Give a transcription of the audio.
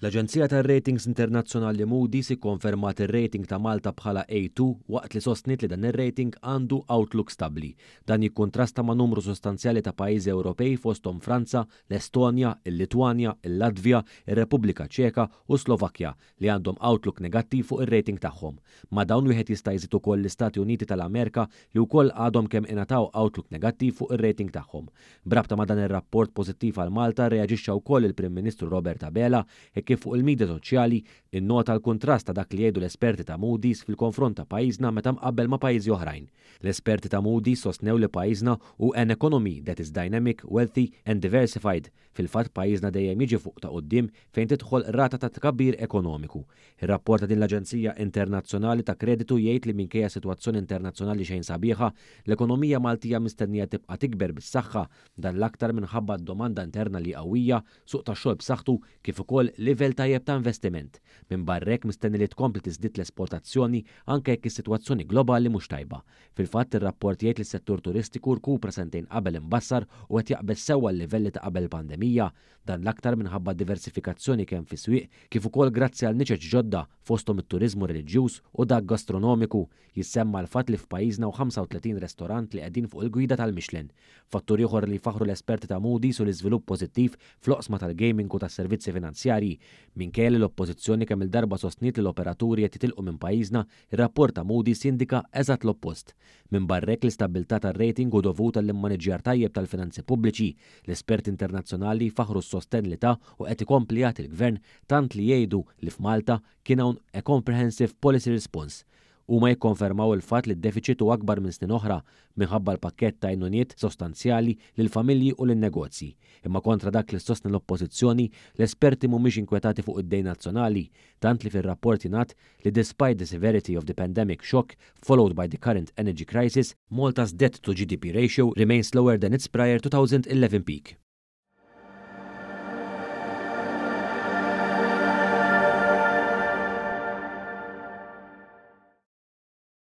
L-Aġenzija tar ratings Internazzjonali Moody's ikkonfermat ir-rating ta' Malta bħala A2 waqt li sostnit li dan ir-rating għandu outlook stabli. Dan jikkontrasta ma' numru sostanzjali ta' pajjiżi Ewropej fosthom Franza, l-Estonja, il-Litwanja, il-Latvja, ir-Repubblika Ċeka u Slovakkja li għandhom outlook negattiv fuq ir-rating tagħhom. Ma' dawn wieħed jista' jżid ukoll l-Istati Uniti tal-Amerika li wkoll għadhom kemm ingħataw outlook negattiv fuq ir-rating tagħhom. Brabta ma' dan ir-rapport pożittiv għal Malta reaġixxa wkoll il-Prim Ministru Roberta Bela e kif fuq il-medja soċjali innota l-kontrast ta' dak li jgħidu l-esperti ta' Moody's fil-konfront ta' pajjiżna meta mqabbel ma' pajjiżi oħrajn. L-esperti ta' Moody's sostnew li pajjiżna u an economy that is dynamic, wealthy and diversified fil-fatt pajjiżna dejjem jiġi fuq ta' qoddim fejn tidħol rata ta' tkabbir ekonomiku. Ir-rapport din l-Aġenzija Internazzjonali ta' Kreditu jgħid li minkejja sitwazzjoni internazzjonali xejn sabiħa, l-ekonomija Maltija mistennija tibqa' tikber bis-saħħa dan l-aktar minħabba d-domanda interna li qawwija suq ta' xogħol b'saħħtu kif ukoll livell livell tajjeb ta' investiment. Minn barrek mistenni li tkompli tiżdit l-esportazzjoni anke jekk is-sitwazzjoni globali mhux tajba. Fil-fatt ir-rapport jgħid li settur turistiku rkupra sentejn qabel imbassar u qed jaqbel sewwa l-livelli ta' qabel pandemija dan l-aktar minħabba diversifikazzjoni kemm fi swieq kif ukoll grazzi għal niċeġ ġodda fosthom it-turizmu reliġjuż u dak gastronomiku jissemma l-fatt li f'pajjiżna u 35 restorant li qegħdin fuq il-gwida tal mixlen Fattur ieħor li faħru l-esperti ta' Moody's u l-iżvilupp pożittiv fl-oqsma tal-gaming u tas-servizzi finanzjarji Min kelli l-oppożizzjoni kemm il-darba sostniet l-operaturi qed titilqu minn pajjiżna, ir-rapport ta' Moody sindika eżatt l-oppost. Minn barrek l-istabilità tar-rating u dovuta l immaniġjar tajjeb tal-finanzi pubbliċi, l-espert internazzjonali faħru s-sosten li ta' u qed ikompli il-gvern tant li jgħidu li f'Malta kien hawn a comprehensive policy response huma jikkonfermaw il-fatt li d-deficit u akbar minn snin oħra minħabba l-pakket ta' inuniet sostanzjali l familji u lin negozji Imma kontra dak li sostni l-oppożizzjoni, l-esperti mhumiex inkwetati fuq id-dejn nazzjonali, tant li fir-rapport jingħad li despite the severity of the pandemic shock followed by the current energy crisis, Malta's debt to GDP ratio remains lower than its prior 2011 peak.